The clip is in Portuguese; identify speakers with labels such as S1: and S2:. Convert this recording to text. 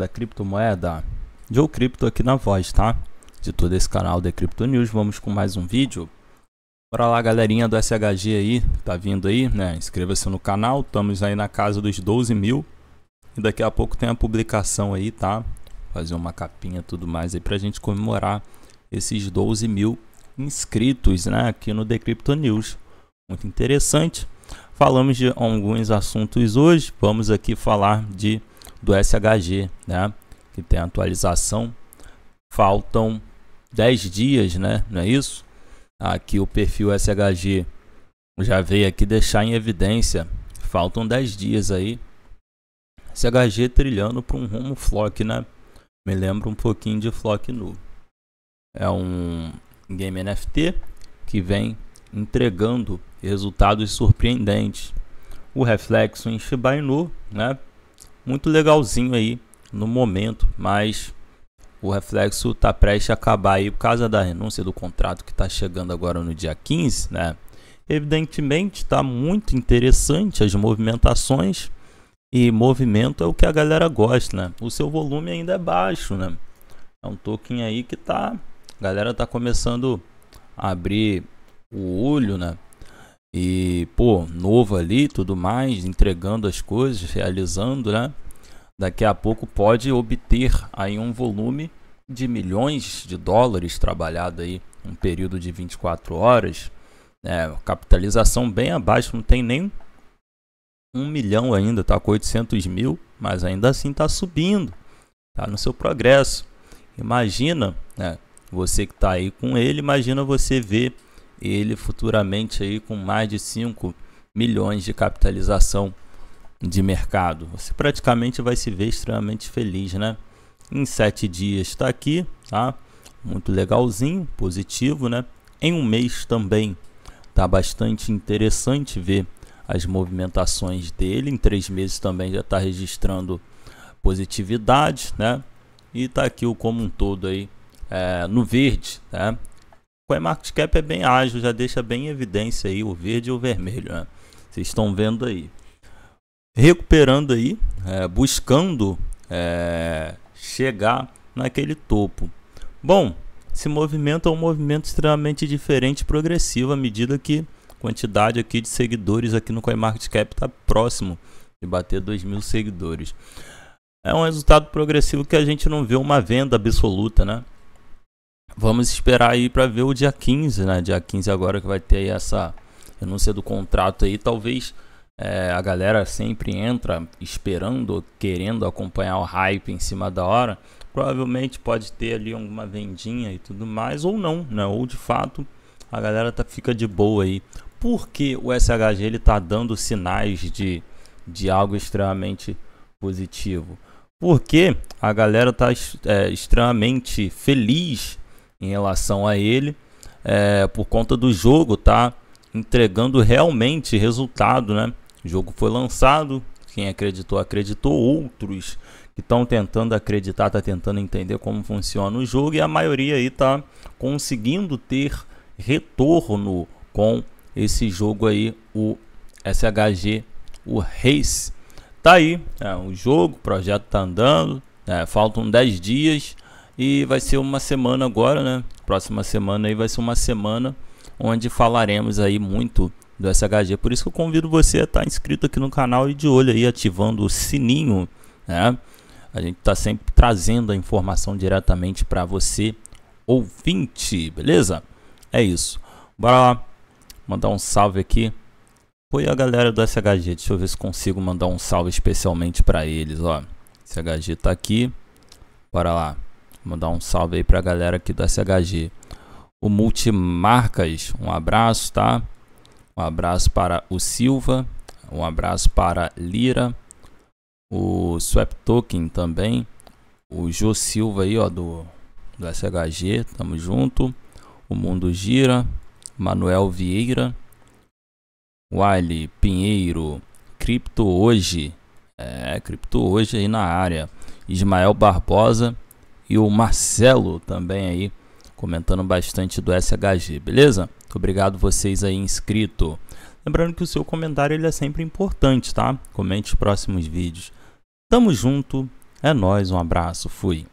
S1: da criptomoeda? Joe Cripto aqui na voz, tá? De todo esse canal de Crypto News, vamos com mais um vídeo. Bora lá, galerinha do SHG aí, tá vindo aí, né? Inscreva-se no canal, estamos aí na casa dos 12 mil. E daqui a pouco tem a publicação aí, tá? Fazer uma capinha tudo mais aí pra gente comemorar esses 12 mil inscritos, né? Aqui no The Crypto News. Muito interessante. Falamos de alguns assuntos hoje. Vamos aqui falar de do SHG, né? Que tem atualização. Faltam 10 dias, né? Não é isso? Aqui ah, o perfil SHG já veio aqui deixar em evidência. Faltam 10 dias aí. SHG trilhando para um rumo flock, né? Me lembra um pouquinho de flock nu. É um game NFT que vem entregando resultados surpreendentes. O reflexo em Shiba Inu, né? muito legalzinho aí no momento, mas o reflexo está prestes a acabar aí por causa da renúncia do contrato que está chegando agora no dia 15, né? Evidentemente está muito interessante as movimentações e movimento é o que a galera gosta, né? O seu volume ainda é baixo, né? É um token aí que tá, a galera tá começando a abrir o olho, né? e pô, novo ali, tudo mais, entregando as coisas, realizando, né? Daqui a pouco pode obter aí um volume de milhões de dólares trabalhado aí um período de 24 horas, É, Capitalização bem abaixo, não tem nem um milhão ainda, tá com 800 mil, mas ainda assim tá subindo, tá no seu progresso. Imagina, né? Você que tá aí com ele, imagina você ver ele futuramente aí com mais de 5 milhões de capitalização de mercado. Você praticamente vai se ver extremamente feliz, né? Em sete dias está aqui, tá? Muito legalzinho, positivo, né? Em um mês também tá bastante interessante ver as movimentações dele. Em três meses também já está registrando positividade, né? E tá aqui o como um todo aí é, no verde, né? CoinMarketCap é bem ágil, já deixa bem em evidência aí o verde e o vermelho. Né? Vocês estão vendo aí. Recuperando aí, é, buscando é, chegar naquele topo. Bom, esse movimento é um movimento extremamente diferente e progressivo à medida que a quantidade aqui de seguidores aqui no CoinMarketCap está próximo de bater 2 mil seguidores. É um resultado progressivo que a gente não vê uma venda absoluta, né? Vamos esperar aí para ver o dia 15, né? Dia 15 agora que vai ter aí essa renúncia do contrato aí. Talvez é, a galera sempre entra esperando, querendo acompanhar o hype em cima da hora. Provavelmente pode ter ali alguma vendinha e tudo mais, ou não, né? Ou de fato a galera tá, fica de boa aí. Porque o SHG ele tá dando sinais de, de algo extremamente positivo. Porque a galera tá é, extremamente feliz em relação a ele, é, por conta do jogo tá entregando realmente resultado, né? O jogo foi lançado, quem acreditou, acreditou, outros que estão tentando acreditar, tá tentando entender como funciona o jogo e a maioria aí tá conseguindo ter retorno com esse jogo aí, o SHG, o Race. Tá aí, é, o jogo, o projeto tá andando, é, faltam 10 dias e vai ser uma semana agora, né? Próxima semana aí vai ser uma semana onde falaremos aí muito do SHG. Por isso que eu convido você a estar tá inscrito aqui no canal e de olho aí ativando o sininho, né? A gente está sempre trazendo a informação diretamente para você, ouvinte, beleza? É isso. Bora lá mandar um salve aqui. Foi a galera do SHG. Deixa eu ver se consigo mandar um salve especialmente para eles, ó. SHG tá aqui. Bora lá. Mandar um salve aí pra galera aqui do SHG. O Multimarcas, um abraço, tá? Um abraço para o Silva, um abraço para Lira, o Swap Token também, o Jô Silva aí, ó, do, do SHG, tamo junto. O Mundo Gira, Manuel Vieira, Wiley Pinheiro, Cripto Hoje, é, Cripto Hoje aí na área, Ismael Barbosa, e o Marcelo também aí comentando bastante do SHG, beleza? Obrigado vocês aí inscrito. Lembrando que o seu comentário ele é sempre importante, tá? Comente os próximos vídeos. Tamo junto, é nós, um abraço, fui.